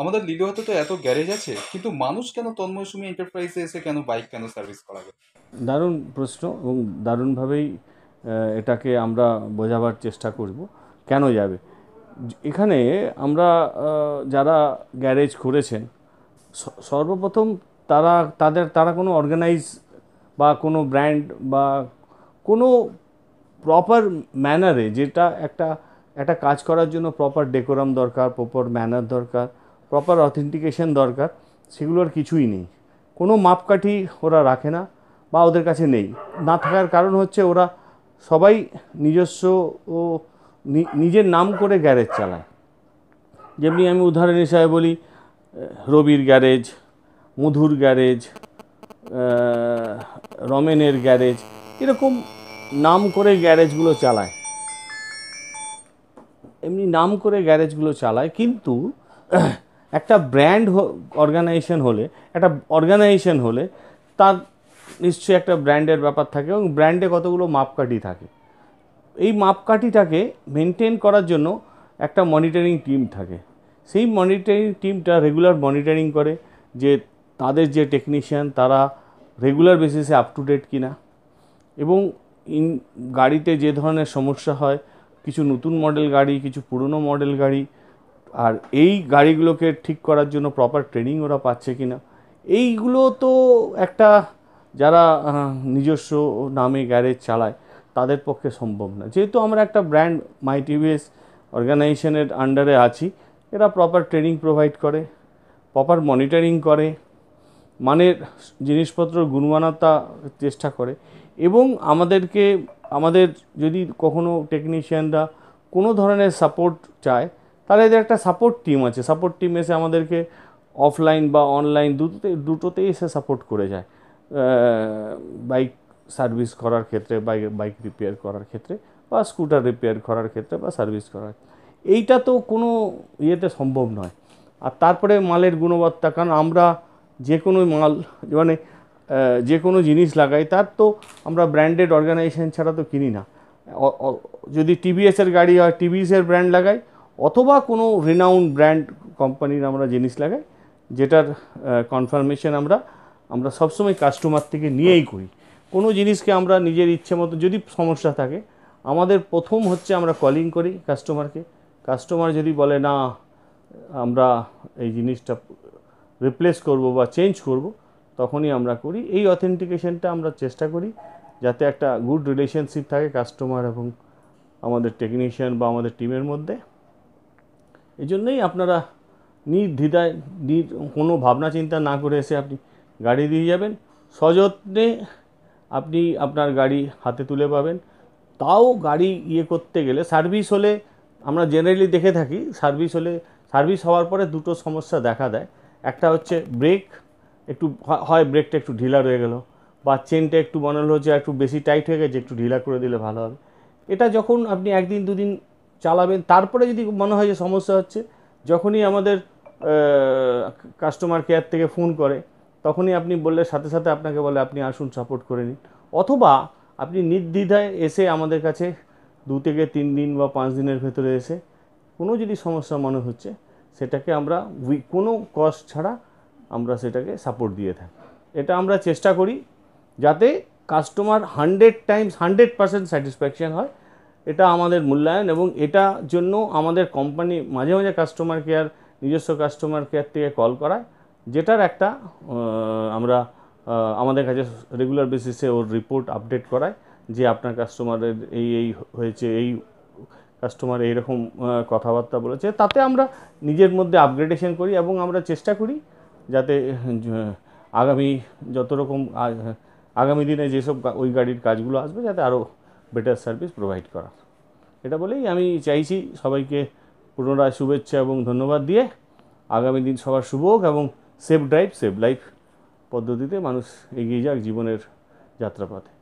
আমাদের হাতে তো এত গ্যারেজ আছে কিন্তু মানুষ কেন তন্ময় সুমি এন্টারপ্রাইজে এসে কেন বাইক কেন সার্ভিস করাবে দারুণ প্রশ্ন এবং দারুণভাবেই এটাকে আমরা বোঝাবার চেষ্টা করব কেন যাবে এখানে আমরা যারা গ্যারেজ করেছেন সর্বপ্রথম তারা তাদের তারা কোনো অর্গানাইজ বা কোনো ব্র্যান্ড বা কোনো প্রপার ম্যানারে যেটা একটা একটা কাজ করার জন্য প্রপার ডেকোরাম দরকার প্রপার ম্যানার দরকার প্রপার অথেন্টিকেশন দরকার সেগুলোর কিছুই নেই কোনো মাপকাঠি ওরা রাখে না বা ওদের কাছে নেই না থাকার কারণ হচ্ছে ওরা সবাই নিজস্ব ও নিজের নাম করে গ্যারেজ চালায় যেমনি আমি উদাহরণ হিসাবে বলি রবির গ্যারেজ মধুর গ্যারেজ রমেনের গ্যারেজ এরকম নাম করে গ্যারেজগুলো চালায় এমনি নাম করে গ্যারেজগুলো চালায় কিন্তু একটা ব্র্যান্ড অর্গানাইজেশন হলে একটা অর্গানাইজেশন হলে তার নিশ্চয়ই একটা ব্র্যান্ডের ব্যাপার থাকে এবং ব্র্যান্ডে কতগুলো মাপকাঠি থাকে এই মাপকাঠিটাকে মেনটেন করার জন্য একটা মনিটরিং টিম থাকে সেই মনিটরিং টিমটা রেগুলার মনিটরিং করে যে তাদের যে টেকনিশিয়ান তারা রেগুলার বেসিসে আপ টু ডেট কিনা এবং ইন গাড়িতে যে ধরনের সমস্যা হয় কিছু নতুন মডেল গাড়ি কিছু পুরনো মডেল গাড়ি আর এই গাড়িগুলোকে ঠিক করার জন্য প্রপার ট্রেনিং ওরা পাচ্ছে কি না এইগুলো তো একটা যারা নিজস্ব নামে গ্যারেজ চালায় তাদের পক্ষে সম্ভব না যেহেতু আমরা একটা ব্র্যান্ড মাই টিভিএস অর্গানাইজেশনের আন্ডারে আছি এরা প্রপার ট্রেনিং প্রোভাইড করে প্রপার মনিটরিং করে মানের জিনিসপত্র গুণমানতা চেষ্টা করে এবং আমাদেরকে আমাদের যদি কখনো টেকনিশিয়ানরা কোনো ধরনের সাপোর্ট চায় তাহলে এদের একটা সাপোর্ট টিম আছে সাপোর্ট টিম এসে আমাদেরকে অফলাইন বা অনলাইন দুটোতে দুটোতেই এসে সাপোর্ট করে যায় বাইক সার্ভিস করার ক্ষেত্রে বাইক বাইক রিপেয়ার করার ক্ষেত্রে বা স্কুটার রিপেয়ার করার ক্ষেত্রে বা সার্ভিস করার এইটা তো কোনো ইয়েতে সম্ভব নয় আর তারপরে মালের গুণবত্তা কারণ আমরা যে কোনো মাল মানে যে কোনো জিনিস লাগাই তার তো আমরা ব্র্যান্ডেড অর্গানাইজেশন ছাড়া তো কিনি না যদি টিভিএসের গাড়ি হয় টিভিএসের ব্র্যান্ড লাগাই অথবা কোনো রিনাউন্ড ব্র্যান্ড কোম্পানির আমরা জিনিস লাগাই যেটার কনফার্মেশন আমরা আমরা সবসময় কাস্টমার থেকে নিয়েই করি কোনো জিনিসকে আমরা নিজের ইচ্ছে মতো যদি সমস্যা থাকে আমাদের প্রথম হচ্ছে আমরা কলিং করি কাস্টমারকে কাস্টমার যদি বলে না আমরা এই জিনিসটা রিপ্লেস করব বা চেঞ্জ করব তখনই আমরা করি এই অথেন্টিকেশনটা আমরা চেষ্টা করি যাতে একটা গুড রিলেশনশিপ থাকে কাস্টমার এবং আমাদের টেকনিশিয়ান বা আমাদের টিমের মধ্যে এই জন্যেই আপনারা নির্দ্বিধায় নির কোনো ভাবনা চিন্তা না করে এসে আপনি গাড়ি দিয়ে যাবেন সযত্নে আপনি আপনার গাড়ি হাতে তুলে পাবেন তাও গাড়ি ইয়ে করতে গেলে সার্ভিস হলে আমরা জেনারেলি দেখে থাকি সার্ভিস হলে সার্ভিস হওয়ার পরে দুটো সমস্যা দেখা দেয় একটা হচ্ছে ব্রেক একটু হয় ব্রেকটা একটু ঢিলা রয়ে গেল বা চেনটা একটু বনালো হলো যে একটু বেশি টাইট হয়ে গেছে একটু ঢিলা করে দিলে ভালো হবে এটা যখন আপনি একদিন দুদিন চালাবেন তারপরে যদি মনে হয় যে সমস্যা হচ্ছে যখনই আমাদের কাস্টমার কেয়ার থেকে ফোন করে তখনই আপনি বললে সাথে সাথে আপনাকে বলে আপনি আসুন সাপোর্ট করে নিন অথবা আপনি নির্দ্বিধায় এসে আমাদের কাছে দু থেকে তিন দিন বা পাঁচ দিনের ভেতরে এসে কোনো যদি সমস্যা মনে হচ্ছে সেটাকে আমরা উই কোনো কস্ট ছাড়া আমরা সেটাকে সাপোর্ট দিয়ে থাকি এটা আমরা চেষ্টা করি যাতে customer hundred times hundred percent satisfaction হয় এটা আমাদের মূল্যায়ন এবং এটা জন্য আমাদের কোম্পানি মাঝে মাঝে কাস্টমার কেয়ার নিজস্ব কাস্টমার কেয়ার থেকে কল করায় যেটার একটা আমরা আমাদের কাছে রেগুলার বেসিসে ওর রিপোর্ট আপডেট করায় যে আপনার কাস্টমারের এই এই হয়েছে এই কাস্টমার এইরকম কথাবার্তা বলেছে তাতে আমরা নিজের মধ্যে আপগ্রেডেশন করি এবং আমরা চেষ্টা করি যাতে আগামী যত রকম আগামী দিনে যেসব ওই গাড়ির কাজগুলো আসবে যাতে আরও বেটার সার্ভিস প্রোভাইড করার এটা বলেই আমি চাইছি সবাইকে পুনরায় শুভেচ্ছা এবং ধন্যবাদ দিয়ে আগামী দিন সবার শুভ হোক এবং সেফ ড্রাইভ সেফ লাইফ পদ্ধতিতে মানুষ এগিয়ে যাক জীবনের যাত্রাপথে